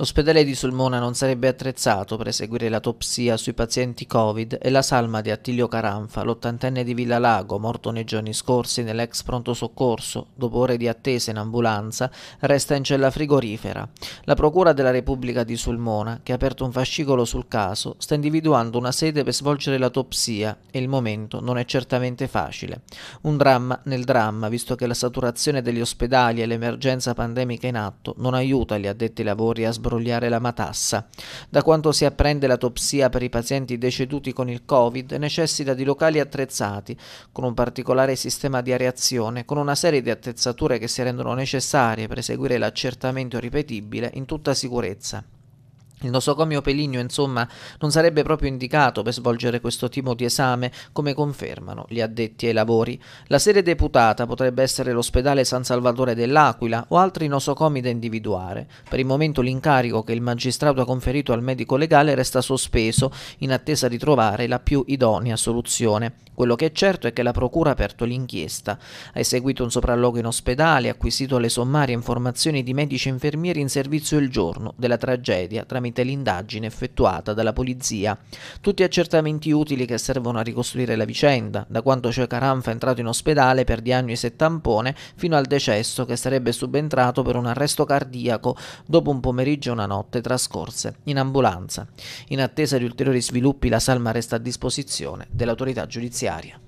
L'ospedale di Sulmona non sarebbe attrezzato per eseguire l'autopsia sui pazienti Covid e la salma di Attilio Caranfa, l'ottantenne di Villa Lago, morto nei giorni scorsi nell'ex pronto soccorso, dopo ore di attesa in ambulanza, resta in cella frigorifera. La Procura della Repubblica di Sulmona, che ha aperto un fascicolo sul caso, sta individuando una sede per svolgere l'autopsia e il momento non è certamente facile. Un dramma nel dramma, visto che la saturazione degli ospedali e l'emergenza pandemica in atto non aiuta gli addetti lavori a svolgere imbrogliare la matassa. Da quanto si apprende l'autopsia per i pazienti deceduti con il Covid necessita di locali attrezzati, con un particolare sistema di areazione, con una serie di attrezzature che si rendono necessarie per eseguire l'accertamento ripetibile in tutta sicurezza. Il nosocomio Peligno, insomma, non sarebbe proprio indicato per svolgere questo tipo di esame, come confermano gli addetti ai lavori. La sede deputata potrebbe essere l'ospedale San Salvatore dell'Aquila o altri nosocomi da individuare. Per il momento l'incarico che il magistrato ha conferito al medico legale resta sospeso, in attesa di trovare la più idonea soluzione. Quello che è certo è che la Procura ha aperto l'inchiesta, ha eseguito un sopralluogo in ospedale, ha acquisito le sommarie informazioni di medici e infermieri in servizio il giorno della tragedia tramite tramite l'indagine effettuata dalla polizia. Tutti accertamenti utili che servono a ricostruire la vicenda, da quando cioè Caranfa è entrato in ospedale per diagnosi e tampone fino al decesso che sarebbe subentrato per un arresto cardiaco dopo un pomeriggio e una notte trascorse in ambulanza. In attesa di ulteriori sviluppi la salma resta a disposizione dell'autorità giudiziaria.